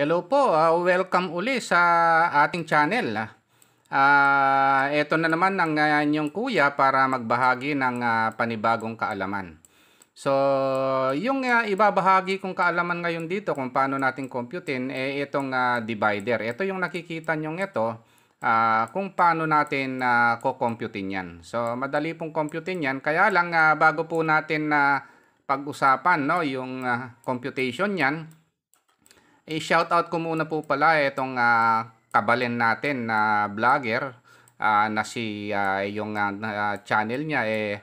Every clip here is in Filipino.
Hello po, uh, welcome uli sa ating channel. Uh, ah. ito ah, na naman ang uh, inyong kuya para magbahagi ng uh, panibagong kaalaman. So, yung uh, ibabahagi kong kaalaman ngayon dito kung paano natin computein, eh, itong uh, divider. Ito yung nakikita nyong ito, uh, kung paano natin uh, kukomputin yan. So, madali pong computein yan. Kaya lang, uh, bago po natin na uh, pag-usapan no, yung uh, computation yan, i eh, out ko muna po pala itong uh, ah, kabalen natin na uh, vlogger uh, na si uh, yung uh, channel niya eh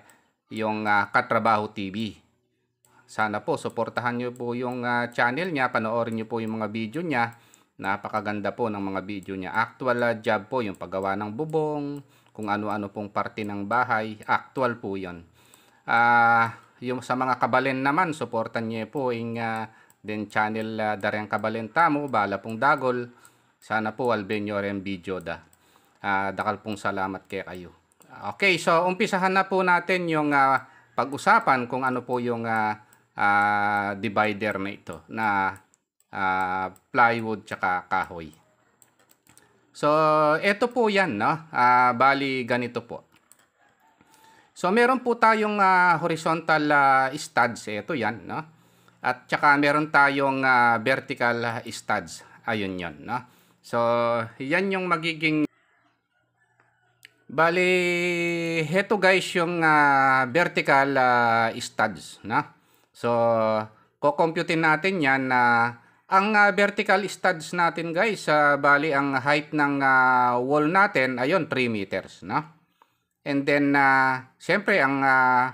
yung uh, Katrabaho TV. Sana po suportahan niyo po yung uh, channel niya, panoorin niyo po yung mga video niya. Napakaganda po ng mga video niya. Actual uh, job po yung paggawa ng bubong, kung ano-ano pong parte ng bahay, actual po 'yon. Ah, uh, yung sa mga kabalen naman, suportahan niyo po yung uh, Then channel uh, ah, Daryan Kabalentamo, Bala pong Dagol. Sana po Albenyo video da. Uh, ah, dakal pong salamat kay kayo. Okay, so umpisahan na po natin yung uh, pag-usapan kung ano po yung uh, uh, divider na ito na uh, plywood tsaka kahoy. So, ito po yan, no? Uh, bali, ganito po. So, meron po tayong uh, horizontal uh, studs. Ito yan, no? At saka meron tayong uh, vertical studs. Ayun yon no? So, yan yung magiging Bali, heto guys yung uh, vertical uh, studs No? So, kokomputin natin yan na uh, ang uh, vertical studs natin guys, uh, bali ang height ng uh, wall natin, ayun, 3 meters No? And then, uh, syempre, ang uh,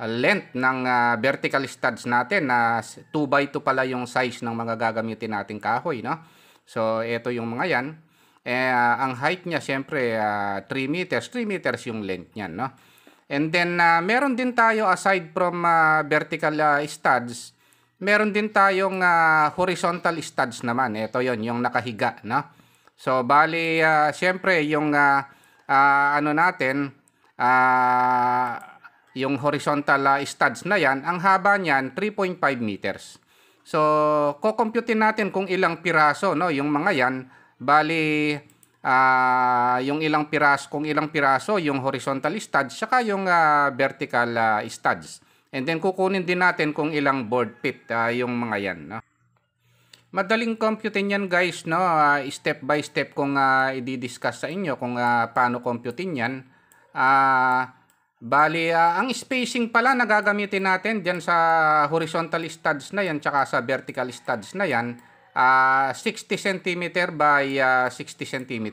Ah, length ng uh, vertical studs natin na 2x2 pala yung size ng mga gagamitin nating kahoy. No? So, ito yung mga yan. Eh, uh, ang height niya, syempre, uh, 3 meters. 3 meters yung length niyan. No? And then, uh, meron din tayo, aside from uh, vertical uh, studs, meron din tayong uh, horizontal studs naman. Ito yon yung nakahiga. No? So, bali, uh, syempre, yung uh, uh, ano natin, uh, yung horizontal uh, studs na yan, ang haba niyan 3.5 meters. So, kukumputin natin kung ilang piraso no yung mga yan. Bali uh, yung ilang piraso, kung ilang piraso yung horizontal studs saka yung uh, vertical uh, studs. And then kukunin din natin kung ilang board pit uh, yung mga yan, no. Madaling compute yan guys, no. Uh, step by step kung uh, i-discuss sa inyo kung uh, paano compute yan. Ah uh, Bali, uh, ang spacing pala na gagamitin natin dyan sa horizontal studs na yan tsaka sa vertical studs na yan, uh, 60 cm by uh, 60 cm.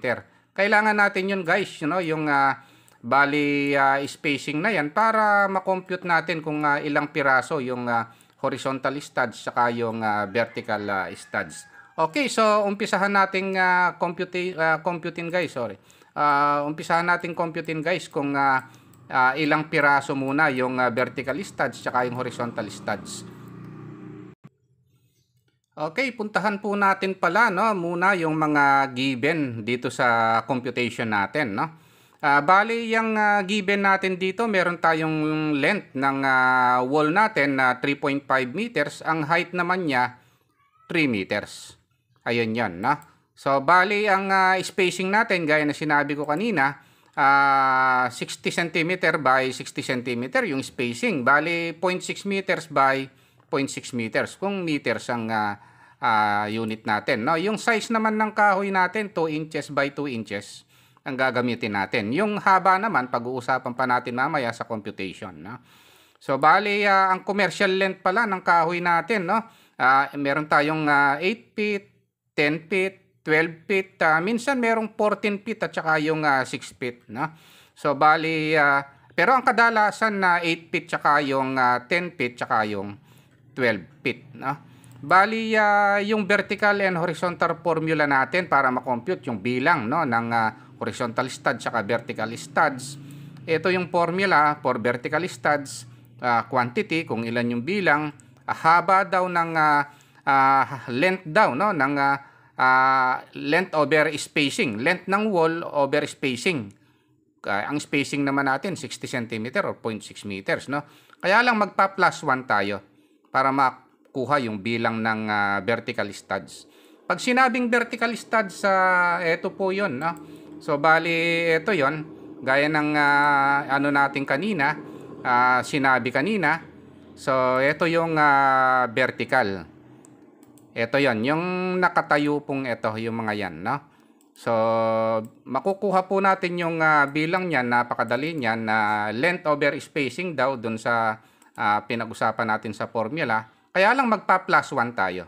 Kailangan natin yun guys, you know, yung uh, bali uh, spacing na yan para makompute natin kung uh, ilang piraso yung uh, horizontal studs tsaka yung uh, vertical uh, studs. Okay, so umpisahan natin uh, computing, uh, computing guys, sorry. Uh, umpisahan natin computing guys kung... Uh, uh, ilang piraso muna yung uh, vertical studs tsaka yung horizontal studs. Okay, puntahan po natin pala no muna yung mga given dito sa computation natin no. Uh, ah, bali yung uh, given natin dito, meron tayong length ng uh, wall natin na uh, 3.5 meters, ang height naman niya 3 meters. Ayun yan. no. So bali ang uh, spacing natin gaya na sinabi ko kanina, uh, 60 cm by 60 cm yung spacing. Bali 0.6 meters by 0.6 meters kung meters ang uh, uh, unit natin. No, yung size naman ng kahoy natin 2 inches by 2 inches ang gagamitin natin. Yung haba naman pag-uusapan pa natin mamaya sa computation, no. So bali uh, ah, ang commercial length pala ng kahoy natin, no. Uh, meron tayong uh, 8 feet, 10 feet, 12 feet, uh, minsan merong 14 feet at saka yung uh, ah, 6 feet, no? So bali uh, pero ang kadalasan na uh, 8 feet saka yung uh, 10 feet saka yung 12 feet, no? Bali uh, yung vertical and horizontal formula natin para ma-compute yung bilang no ng uh, horizontal studs saka vertical studs. Ito yung formula for vertical studs uh, quantity kung ilan yung bilang, uh, haba daw ng uh, uh, length daw no ng uh, uh, length over spacing. Length ng wall over spacing. Uh, ang spacing naman natin 60 cm or 0.6 meters. No? Kaya lang magpa plus 1 tayo para makuha yung bilang ng uh, vertical studs. Pag sinabing vertical studs, uh, ito po yon, No? So bali ito yon Gaya ng uh, ano natin kanina, uh, sinabi kanina. So ito yung uh, vertical. Ito yon yung nakatayo pong ito, yung mga yan, no? So, makukuha po natin yung uh, bilang niyan, napakadali niyan, na uh, length over spacing daw dun sa uh, pinag-usapan natin sa formula. Kaya lang magpa-plus 1 tayo.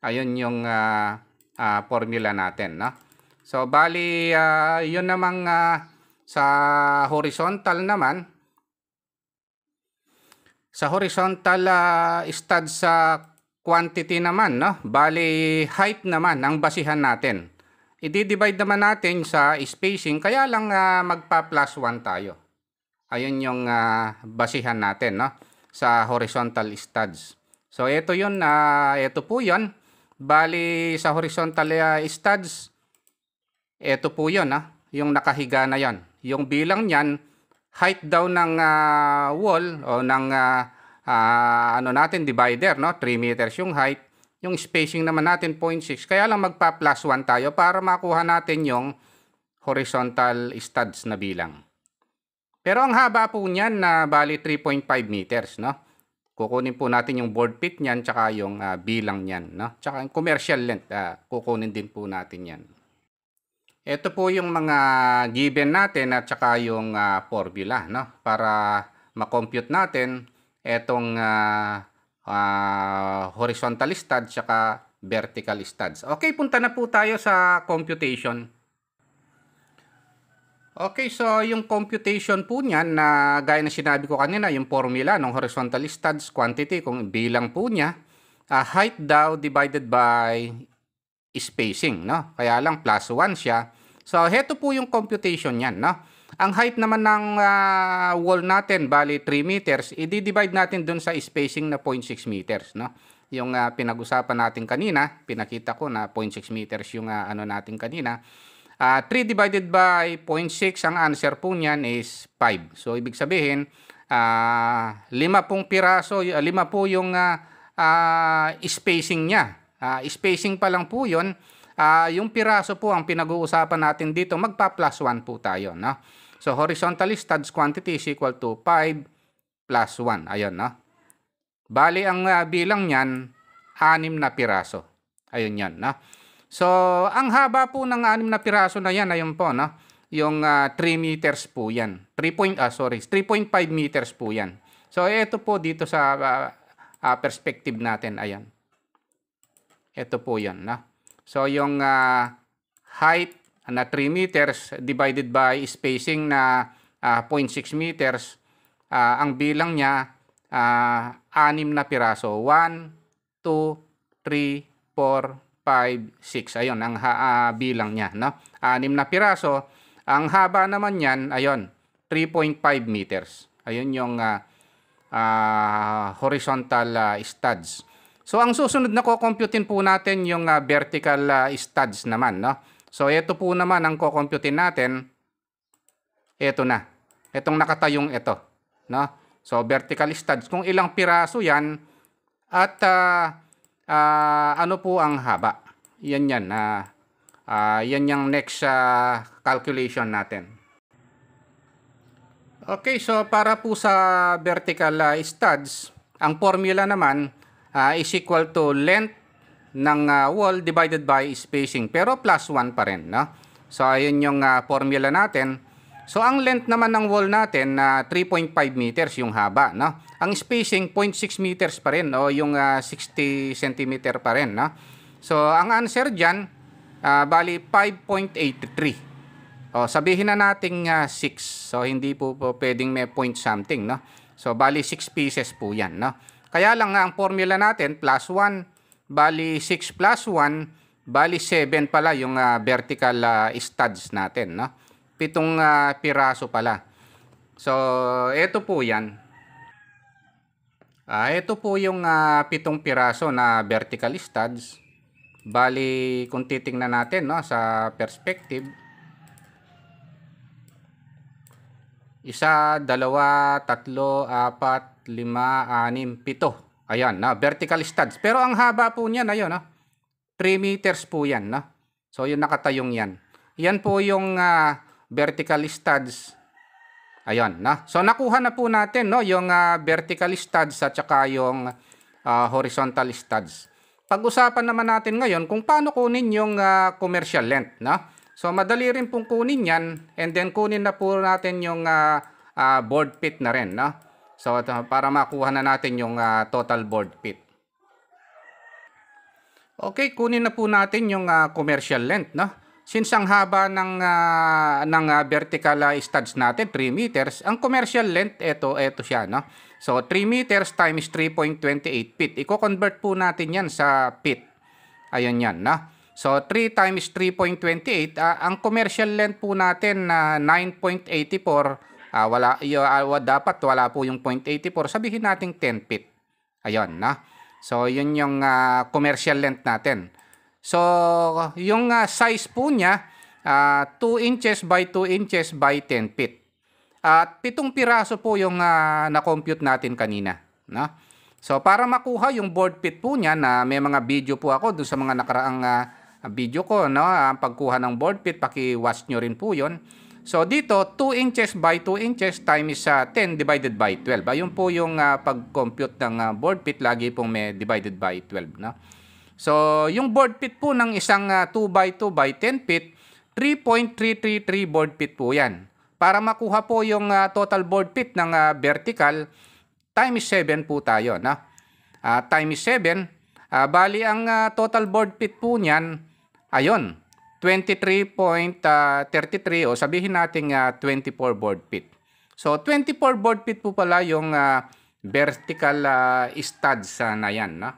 Ayun yung uh, uh, formula natin, no? So, bali, uh, yun namang uh, sa horizontal naman, sa horizontal uh, stud sa quantity naman, no? Bali, height naman ang basihan natin. I-divide naman natin sa spacing, kaya lang uh, magpa-plus 1 tayo. Ayun yung uh, basihan natin, no? Sa horizontal studs. So, ito yun, uh, ah, ito po yun. Bali, sa horizontal uh, studs, ito po yun, ah, yung nakahiga na yan. Yung bilang niyan, height daw ng uh, wall o ng uh, uh, ano natin, divider, no? 3 meters yung height. Yung spacing naman natin, 0.6. Kaya lang magpa plus 1 tayo para makuha natin yung horizontal studs na bilang. Pero ang haba po niyan na uh, bali 3.5 meters, no? Kukunin po natin yung board pit niyan tsaka yung uh, bilang niyan, no? Tsaka yung commercial length, uh, kukunin din po natin 'yan. Ito po yung mga given natin at tsaka yung uh, formula, no? Para ma-compute natin etong uh, ah, uh, ah, horizontal studs at vertical studs. Okay, punta na po tayo sa computation. Okay, so yung computation po niyan na gaya na sinabi ko kanina, yung formula ng horizontal studs quantity, kung bilang po niya, uh, height daw divided by spacing, no? Kaya lang plus 1 siya. So, heto po yung computation niyan, no? Ang height naman ng uh, wall natin, bali 3 meters, i-divide natin dun sa spacing na 0.6 meters, no? Yung uh, pinag-usapan natin kanina, pinakita ko na 0.6 meters yung uh, ano natin kanina. Uh, 3 divided by 0.6, ang answer po niyan is 5. So, ibig sabihin, uh, 5 pong piraso, lima po yung uh, uh, spacing niya. Uh, spacing pa lang po yun. Uh, yung piraso po ang pinag-uusapan natin dito, magpa-plus 1 po tayo. No? So, horizontally studs quantity is equal to 5 plus 1. Ayun, no? Bali, ang uh, bilang niyan, 6 na piraso. Ayun yan, no? So, ang haba po ng 6 na piraso na yan, ayun po, no? Yung uh, ah, 3 meters po yan. 3 point, ah, sorry, 3.5 meters po yan. So, ito po dito sa uh, uh, perspective natin, ayun. Ito po yan, no? So, yung uh, height na 3 meters divided by spacing na uh, ah, 0.6 meters, uh, ang bilang niya uh, anim na piraso. 1, 2, 3, 4, 5, 6. Ayun, ang uh, bilang niya. No? Anim na piraso. Ang haba naman niyan, ayun, 3.5 meters. Ayun yung uh, uh, horizontal uh, studs. So ang susunod na ko-computein po natin yung uh, vertical uh, studs naman, no? So, ito po naman ang kukomputin natin. Ito na. Itong nakatayong ito. No? So, vertical studs. Kung ilang piraso yan at uh, uh, ano po ang haba. Yan yan. Uh, uh, yan yung next uh, calculation natin. Okay, so para po sa vertical uh, studs, ang formula naman uh, is equal to length ng uh, wall divided by spacing. Pero plus 1 pa rin. No? So, ayun yung uh, formula natin. So, ang length naman ng wall natin na uh, 3.5 meters yung haba. No? Ang spacing 0.6 meters pa rin o yung uh, ah, 60 centimeter pa rin. No? So, ang answer dyan, uh, bali 5.83. O, sabihin na natin uh, 6. So, hindi po, po pwedeng may point something. No? So, bali 6 pieces po yan. No? Kaya lang nga ang formula natin, plus 1 Bali 6 plus 1, bali 7 pala yung uh, vertical uh, studs natin, no? Pitong uh, piraso pala. So, ito po 'yan. Ah, uh, ito po yung uh, pitong piraso na vertical studs. Bali, kung titingnan natin no, sa perspective, isa, dalawa, tatlo, apat, lima, anim, pito. Ayan, na vertical studs. Pero ang haba po niyan, ayun, no? Ah. 3 meters po yan, no? Ah. So, yung nakatayong yan. Yan po yung uh, vertical studs. Ayun, no? So, nakuha na po natin, no? Yung uh, vertical studs at saka yung uh, horizontal studs. Pag-usapan naman natin ngayon kung paano kunin yung uh, commercial length, no? So, madali rin pong kunin yan. And then, kunin na po natin yung uh, uh, board pit na rin, no? So para makuha na natin yung uh, total board pit. Okay, kunin na po natin yung uh, commercial length, no? Since ang haba ng uh, ng uh, vertical uh, studs natin 3 meters, ang commercial length ito ito siya, no? So 3 meters times 3.28 feet. Iko-convert po natin 'yan sa feet. Ayun 'yan, no? So 3 times 3.28, uh, ang commercial length po natin na uh, 9.84 Uh, wala, yung, uh, ah, dapat wala po yung 0.84. Sabihin nating 10 feet. Ayun, no? So, yun yung uh, commercial length natin. So, yung uh, size po niya, uh, 2 inches by 2 inches by 10 feet. At pitong piraso po yung uh, na-compute natin kanina. No? So, para makuha yung board pit po niya na may mga video po ako dun sa mga nakaraang uh, video ko, no? ang pagkuha ng board pit, paki-watch nyo rin po yon So dito, 2 inches by 2 inches times uh, 10 divided by 12. Ayun ah, po yung uh, pag-compute ng uh, board pit, lagi pong may divided by 12. No? So yung board pit po ng isang uh, 2 by 2 by 10 pit, 3.333 board pit po yan. Para makuha po yung uh, total board pit ng uh, vertical, times 7 po tayo. No? Uh, times 7, uh, bali ang uh, total board pit po niyan, ayon, 23.33 ah, o sabihin nating uh, 24 board feet. So 24 board feet po pala yung uh, vertical uh, studs uh, na yan. No?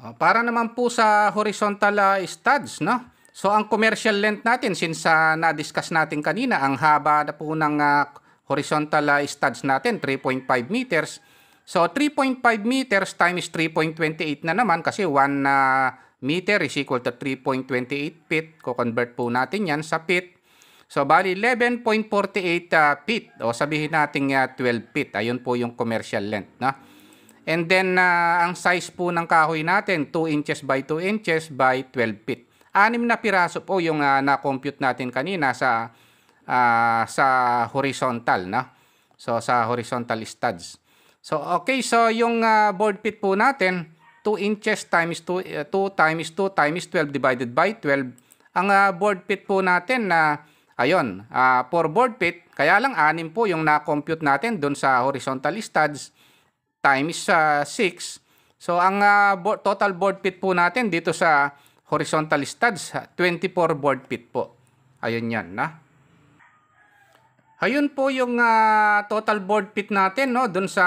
Uh, para naman po sa horizontal uh, studs, no? So ang commercial length natin since uh, na-discuss natin kanina, ang haba na po ng uh, horizontal uh, studs natin 3.5 meters. So 3.5 meters times 3.28 na naman kasi 1 uh, meter is equal to 3.28 feet. Kukonvert po natin yan sa feet. So, bali 11.48 uh, feet o sabihin natin uh, 12 feet. Ayun po yung commercial length. No? And then, uh, ang size po ng kahoy natin, 2 inches by 2 inches by 12 feet. Anim na piraso po yung uh, na-compute natin kanina sa, uh, sa horizontal. No? So, sa horizontal studs. So, okay. So, yung uh, board pit po natin, 2 inches times 2, uh, 2 times 2 times 12 divided by 12. Ang uh, board pit po natin na, uh, ayun, uh, ah, for board pit, kaya lang 6 po yung na-compute natin doon sa horizontal studs times uh, ah, 6. So, ang uh, board, total board pit po natin dito sa horizontal studs, 24 board pit po. Ayun yan, na. Ayun po yung uh, total board pit natin no doon sa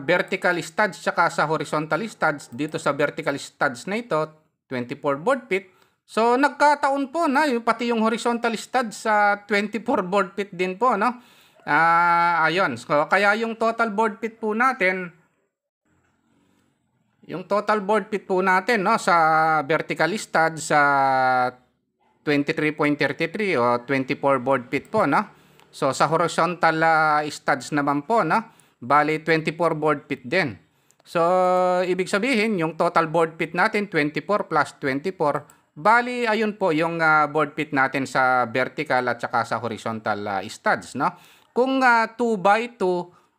vertical studs saka sa horizontal studs dito sa vertical studs na ito 24 board pit. So nagkataon po na yung pati yung horizontal studs sa uh, 24 board pit din po no. uh, ayun. So, kaya yung total board pit po natin yung total board pit po natin no sa vertical studs sa uh, 23.33 o 24 board pit po no. So sa horizontal uh, studs naman po, no? Bali 24 board feet din. So ibig sabihin, yung total board feet natin 24 plus 24, bali ayun po yung uh, board feet natin sa vertical at saka sa horizontal uh, studs, no? Kung uh, 2 by 2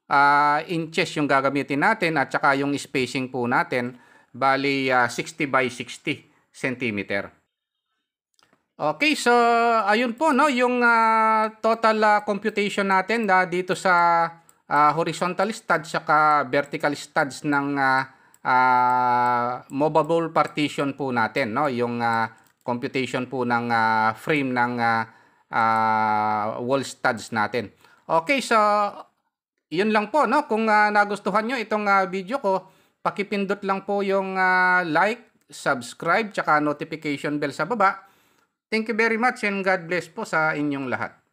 uh, inches yung gagamitin natin at saka yung spacing po natin, bali uh, 60 by 60 centimeter. Okay, so ayun po no, yung uh, total uh, computation natin uh, dito sa uh, horizontal studs saka vertical studs ng uh, uh, movable partition po natin no, yung uh, computation po ng uh, frame ng uh, uh, wall studs natin. Okay, so yun lang po no, kung uh, nagustuhan nyo itong uh, video ko, pakipindot lang po yung uh, like, subscribe, tsaka notification bell sa baba Thank you very much and God bless po sa inyong lahat.